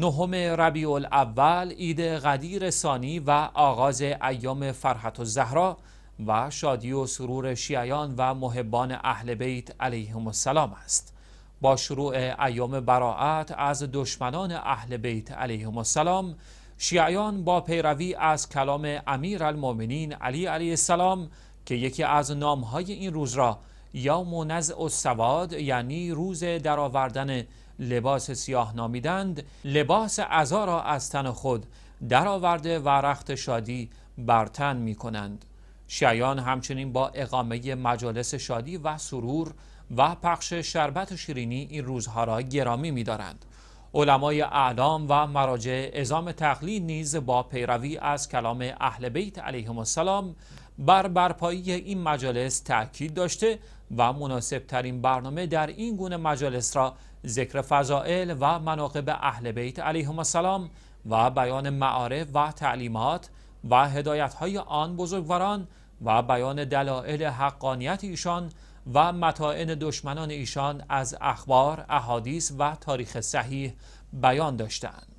نهم ربیع الاول عید قدیر ثانی و آغاز ایام فرحت و زهرا و شادی و سرور شیعیان و محبان اهل بیت علیهم السلام است با شروع ایام براعت از دشمنان اهل بیت علیهم السلام شیعیان با پیروی از کلام امیر المومنین علی علیه السلام که یکی از نامهای این روز را یا منزع و سواد یعنی روز درآوردن لباس سیاه نامیدند لباس عزا را از تن خود درآورده و رخت شادی بر تن می کنند شیعان همچنین با اقامه مجالس شادی و سرور و پخش شربت و شیرینی این روزها را گرامی می دارند. علمای اعلام و مراجع ازام تقلید نیز با پیروی از کلام اهل بیت علیهم السلام بر برپایی این مجالس تاکید داشته و مناسب ترین برنامه در این گونه مجالس را ذکر فضائل و مناقب اهل بیت علیهم السلام و بیان معارف و تعلیمات و هدایت های آن بزرگواران و بیان دلایل حقانیت ایشان و متائن دشمنان ایشان از اخبار، احادیث و تاریخ صحیح بیان داشتند.